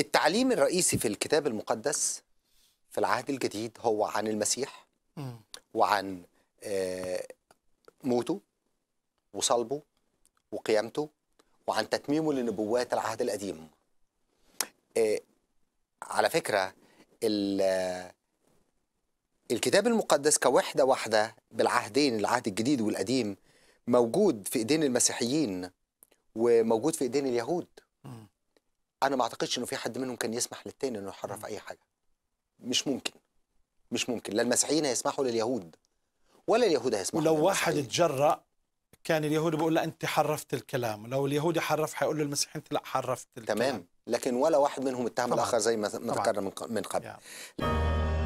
التعليم الرئيسي في الكتاب المقدس في العهد الجديد هو عن المسيح وعن آه، موته وصلبه وقيامته وعن تتميمه لنبوات العهد القديم آه، على فكرة الكتاب المقدس كوحدة واحدة بالعهدين العهد الجديد والقديم موجود في ايدين المسيحيين وموجود في ايدين اليهود انا ما اعتقدش انه في حد منهم كان يسمح للتاني انه يحرف اي حاجه مش ممكن مش ممكن لا المسيحيين هيسمحوا لليهود ولا اليهود هيسمحوا ولو واحد اتجرأ كان اليهود بيقول له انت حرفت الكلام لو اليهودي حرف هيقول له المسيحي انت لا حرفت الكلام تمام لكن ولا واحد منهم اتهم الاخر زي ما ذكرنا من قبل يعني.